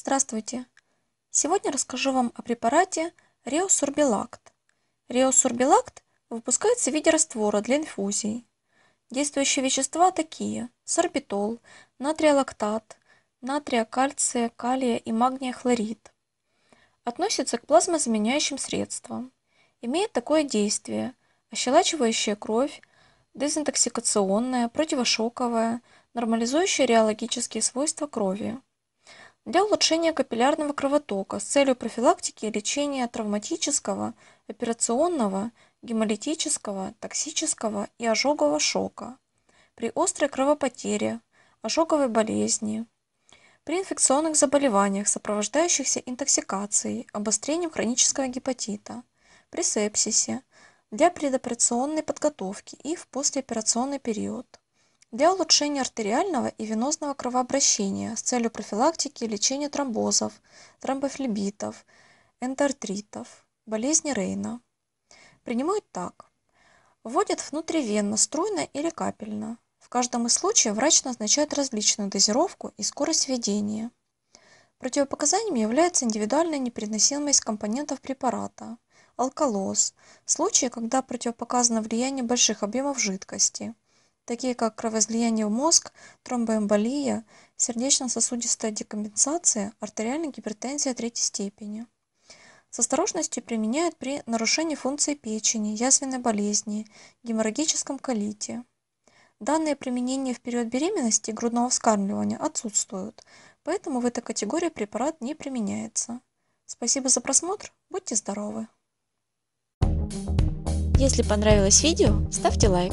Здравствуйте! Сегодня расскажу вам о препарате Реосурбилакт. Реосурбилакт выпускается в виде раствора для инфузий. Действующие вещества такие – сорбитол, натриолактат, натрия, кальция, калия и магния хлорид. Относится к плазмозаменяющим средствам. Имеет такое действие – ощелачивающая кровь, дезинтоксикационная, противошоковая, нормализующая реологические свойства крови для улучшения капиллярного кровотока с целью профилактики и лечения травматического, операционного, гемолитического, токсического и ожогового шока, при острой кровопотере, ожоговой болезни, при инфекционных заболеваниях, сопровождающихся интоксикацией, обострением хронического гепатита, при сепсисе, для предоперационной подготовки и в послеоперационный период для улучшения артериального и венозного кровообращения с целью профилактики и лечения тромбозов, тромбофлебитов, эндоартритов, болезни Рейна. Принимают так. Вводят внутривенно, струйно или капельно. В каждом из случаев врач назначает различную дозировку и скорость введения. Противопоказаниями является индивидуальная непереносимость компонентов препарата, алкалоз, случаи, когда противопоказано влияние больших объемов жидкости – такие как кровоизлияние в мозг, тромбоэмболия, сердечно-сосудистая декомпенсация, артериальная гипертензия третьей степени. С осторожностью применяют при нарушении функции печени, язвенной болезни, геморрагическом колите. Данные применения в период беременности и грудного вскармливания отсутствуют, поэтому в этой категории препарат не применяется. Спасибо за просмотр, будьте здоровы! Если понравилось видео, ставьте лайк.